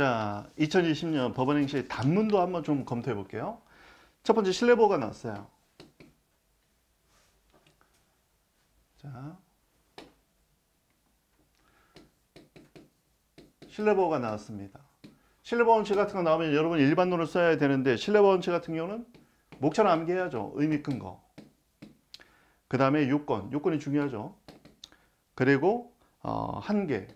자, 2020년 법원 행시 단문도 한번 좀 검토해 볼게요. 첫 번째 신뢰보가 나왔어요. 자, 신뢰보가 나왔습니다. 신뢰보 원칙 같은 거 나오면 여러분 일반론을 써야 되는데 신뢰보 원칙 같은 경우는 목차를 암기해야죠. 의미 큰 거. 그 다음에 요건, 요건이 중요하죠. 그리고 어, 한계,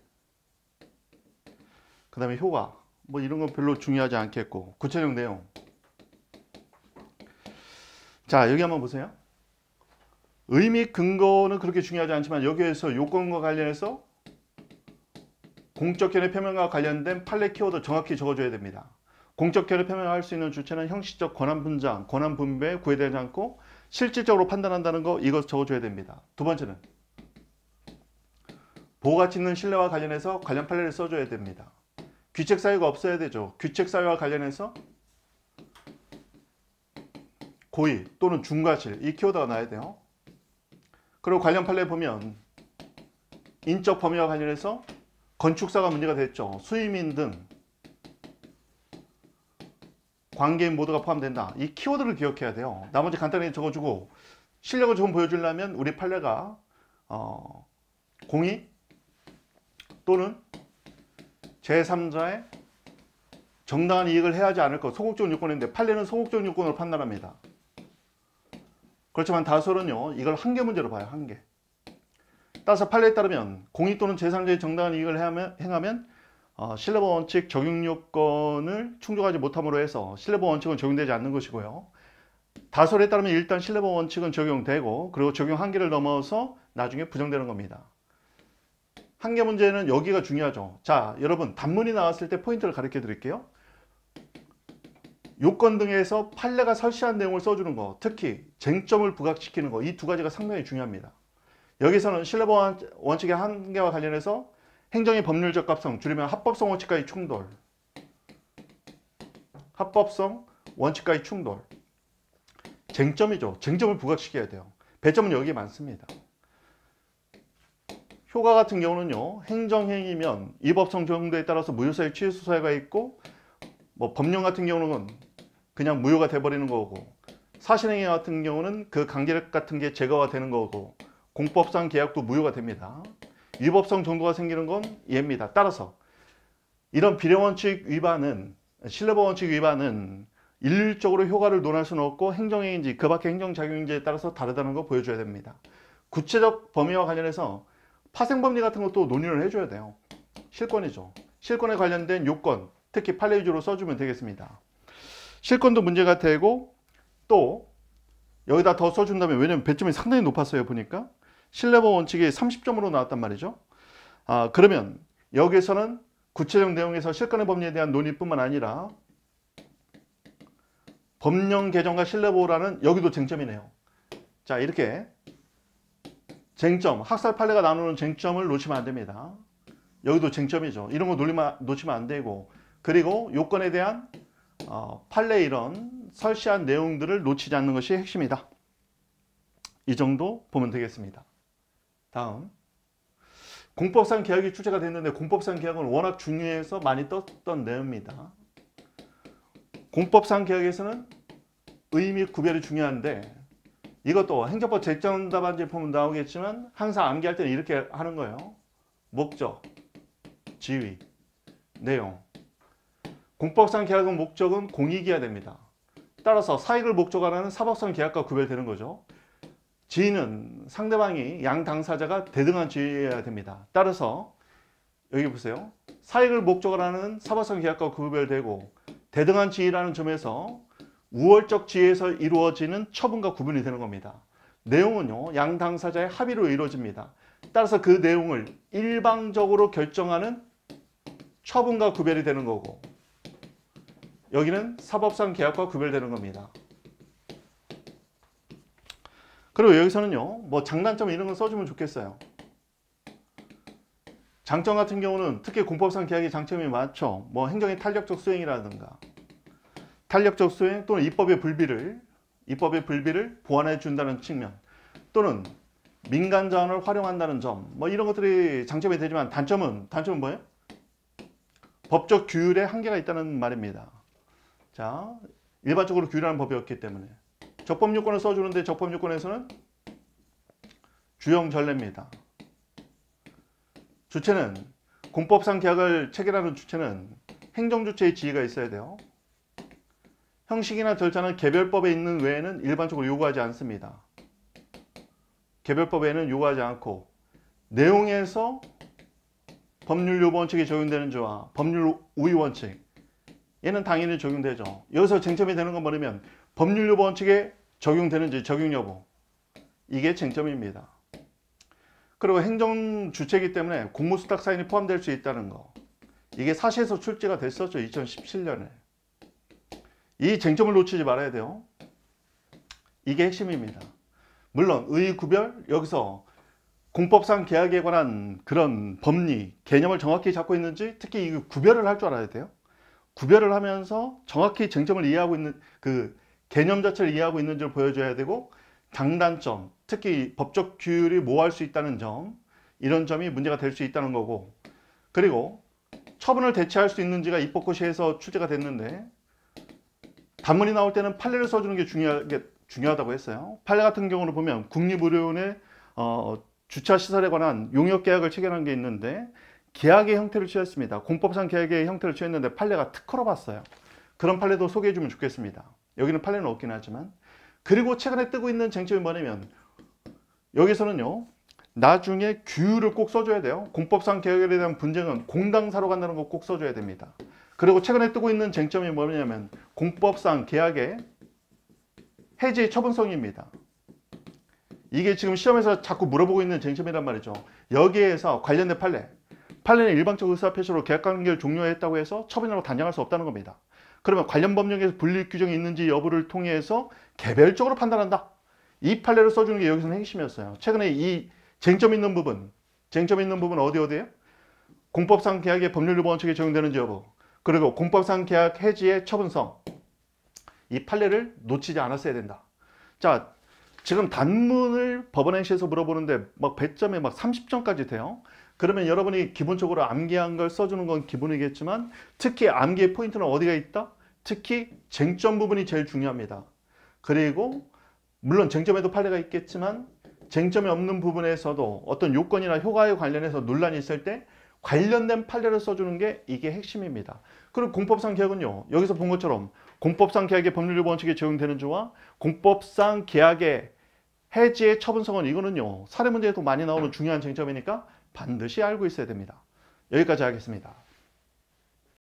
그 다음에 효과 뭐 이런 건 별로 중요하지 않겠고 구체적 내용 자 여기 한번 보세요 의미 근거는 그렇게 중요하지 않지만 여기에서 요건과 관련해서 공적 견의 표명과 관련된 판례 키워드 정확히 적어줘야 됩니다. 공적 견의 표명할 수 있는 주체는 형식적 권한 분장, 권한 분배 구애되지 않고 실질적으로 판단한다는 거 이것 적어줘야 됩니다. 두 번째는 보호가치 있는 신뢰와 관련해서 관련 판례를 써줘야 됩니다. 규책 사유가 없어야 되죠. 규책 사유와 관련해서 고의 또는 중과실 이 키워드가 나야 와 돼요. 그리고 관련 판례 보면 인적 범위와 관련해서 건축사가 문제가 됐죠. 수의민 등 관계인 모두가 포함된다. 이 키워드를 기억해야 돼요. 나머지 간단하게 적어주고 실력을 조금 보여주려면 우리 판례가 어, 공의 또는 제3자의 정당한 이익을 해야 하지 않을 것. 소극적 요건인데 판례는 소극적 요건으로 판단합니다. 그렇지만 다설은요. 이걸 한개 문제로 봐요. 한 개. 따라서 판례에 따르면 공익 또는 제3자의 정당한 이익을 행하면 어, 실내보 원칙 적용 요건을 충족하지 못함으로 해서 실내보 원칙은 적용되지 않는 것이고요. 다설에 따르면 일단 실내보 원칙은 적용되고 그리고 적용 한계를 넘어서 나중에 부정되는 겁니다. 한계 문제는 여기가 중요하죠. 자, 여러분 단문이 나왔을 때 포인트를 가르쳐 드릴게요. 요건 등에서 판례가 설시한 내용을 써주는 거, 특히 쟁점을 부각시키는 거, 이 두 가지가 상당히 중요합니다. 여기서는 실내보호 원칙의 한계와 관련해서 행정의 법률적 값성 줄이면 합법성 원칙과의 충돌, 합법성 원칙과의 충돌, 쟁점이죠. 쟁점을 부각시켜야 돼요. 배점은 여기 에 많습니다. 효과 같은 경우는요. 행정행위면 이 법정 도에 따라서 무효사를 취소 사유가 있고 뭐 법령 같은 경우는 그냥 무효가 돼버리는 거고 사실행위 같은 경우는 그관계력 같은 게 제거가 되는 거고 공법상 계약도 무효가 됩니다. 위법성 정도가 생기는 건예입니다 따라서 이런 비례원칙 위반은 신뢰법 원칙 위반은 일률적으로 효과를 논할 수는 없고 행정행위인지 그 밖의 행정작용인지에 따라서 다르다는 거 보여줘야 됩니다. 구체적 범위와 관련해서 파생법리 같은 것도 논의를 해줘야 돼요. 실권이죠. 실권에 관련된 요건, 특히 판례 위주로 써주면 되겠습니다. 실권도 문제가 되고 또 여기다 더 써준다면 왜냐면 배점이 상당히 높았어요 보니까 실내보 원칙이 30점으로 나왔단 말이죠. 아 그러면 여기에서는 구체적 내용에서 실권의 법리에 대한 논의뿐만 아니라 법령 개정과 실내보호라는 여기도 쟁점이네요. 자 이렇게 쟁점, 학살 판례가 나누는 쟁점을 놓치면 안 됩니다. 여기도 쟁점이죠. 이런 거 놀리마, 놓치면 안 되고 그리고 요건에 대한 어, 판례 이런 설시한 내용들을 놓치지 않는 것이 핵심이다. 이 정도 보면 되겠습니다. 다음 공법상 계약이 출제가 됐는데 공법상 계약은 워낙 중요해서 많이 떴던 내용입니다. 공법상 계약에서는 의미 구별이 중요한데 이것도 행정법 제정답안지 보면 나오겠지만 항상 암기할 때는 이렇게 하는 거예요. 목적, 지위, 내용. 공법상 계약은 목적은 공익이어야 됩니다. 따라서 사익을 목적하는 사법상 계약과 구별되는 거죠. 지위는 상대방이 양 당사자가 대등한 지위여야 됩니다. 따라서 여기 보세요. 사익을 목적으로 하는 사법상 계약과 구별되고 대등한 지위라는 점에서 우월적 지혜에서 이루어지는 처분과 구분이 되는 겁니다. 내용은요. 양 당사자의 합의로 이루어집니다. 따라서 그 내용을 일방적으로 결정하는 처분과 구별이 되는 거고 여기는 사법상 계약과 구별되는 겁니다. 그리고 여기서는요. 뭐 장단점 이런 건 써주면 좋겠어요. 장점 같은 경우는 특히 공법상 계약의 장점이 많죠. 뭐 행정의 탄력적 수행이라든가 탄력적 수행 또는 입법의 불비를 입법의 불비를 보완해 준다는 측면 또는 민간 자원을 활용한다는 점 뭐 이런 것들이 장점이 되지만 단점은 단점은 뭐예요? 법적 규율에 한계가 있다는 말입니다. 자 일반적으로 규율하는 법이 없기 때문에 적법요건을 써주는데 적법요건에서는 주형 전례입니다. 주체는 공법상 계약을 체결하는 주체는 행정주체의 지위가 있어야 돼요. 형식이나 절차는 개별법에 있는 외에는 일반적으로 요구하지 않습니다. 개별법에는 요구하지 않고 내용에서 법률 요구 원칙이 적용되는 조와 법률 우위 원칙 얘는 당연히 적용되죠. 여기서 쟁점이 되는 건 뭐냐면 법률 요구 원칙에 적용되는지 적용 여부 이게 쟁점입니다. 그리고 행정 주체이기 때문에 공무수탁 사인이 포함될 수 있다는 거 이게 사실에서 출제가 됐었죠. 2017년에. 이 쟁점을 놓치지 말아야 돼요. 이게 핵심입니다. 물론 의구별 여기서 공법상 계약에 관한 그런 법리 개념을 정확히 잡고 있는지 특히 이 구별을 할 줄 알아야 돼요. 구별을 하면서 정확히 쟁점을 이해하고 있는 그 개념 자체를 이해하고 있는지를 보여줘야 되고 장단점 특히 법적 규율이 모호할 수 있다는 점 이런 점이 문제가 될 수 있다는 거고 그리고 처분을 대체할 수 있는지가 입법고시에서 출제가 됐는데 단문이 나올 때는 판례를 써주는 게 중요하게, 중요하다고 했어요. 판례 같은 경우는 보면 국립의료원의 어, 주차 시설에 관한 용역 계약을 체결한 게 있는데 계약의 형태를 취했습니다. 공법상 계약의 형태를 취했는데 판례가 특허로 봤어요. 그런 판례도 소개해 주면 좋겠습니다. 여기는 판례는 없긴 하지만 그리고 최근에 뜨고 있는 쟁점이 뭐냐면 여기서는요 나중에 규율을 꼭 써줘야 돼요 공법상 계약에 대한 분쟁은 공당사로 간다는 거 꼭 써줘야 됩니다 그리고 최근에 뜨고 있는 쟁점이 뭐냐면 공법상 계약의 해지 처분성입니다. 이게 지금 시험에서 자꾸 물어보고 있는 쟁점이란 말이죠. 여기에서 관련된 판례, 판례는 일방적 의사표시로 계약관계를 종료했다고 해서 처분이라고 단정할 수 없다는 겁니다. 그러면 관련 법령에서 분리 규정이 있는지 여부를 통해서 개별적으로 판단한다. 이 판례를 써주는 게 여기서는 핵심이었어요. 최근에 이 쟁점 있는 부분, 쟁점 있는 부분 어디 어디예요? 공법상 계약의 법률유보 원칙이 적용되는지 여부, 그리고 공법상 계약 해지의 처분성, 이 판례를 놓치지 않았어야 된다. 자, 지금 단문을 법원행시에서 물어보는데 막배점에막 30점까지 돼요. 그러면 여러분이 기본적으로 암기한 걸 써주는 건 기본이겠지만 특히 암기의 포인트는 어디가 있다? 특히 쟁점 부분이 제일 중요합니다. 그리고 물론 쟁점에도 판례가 있겠지만 쟁점이 없는 부분에서도 어떤 요건이나 효과에 관련해서 논란이 있을 때 관련된 판례를 써주는 게 이게 핵심입니다. 그리고 공법상 계약은요. 여기서 본 것처럼 공법상 계약의 법률 원칙에 적용되는 조와 공법상 계약의 해지의 처분성은 이거는요. 사례 문제에도 많이 나오는 중요한 쟁점이니까 반드시 알고 있어야 됩니다. 여기까지 하겠습니다.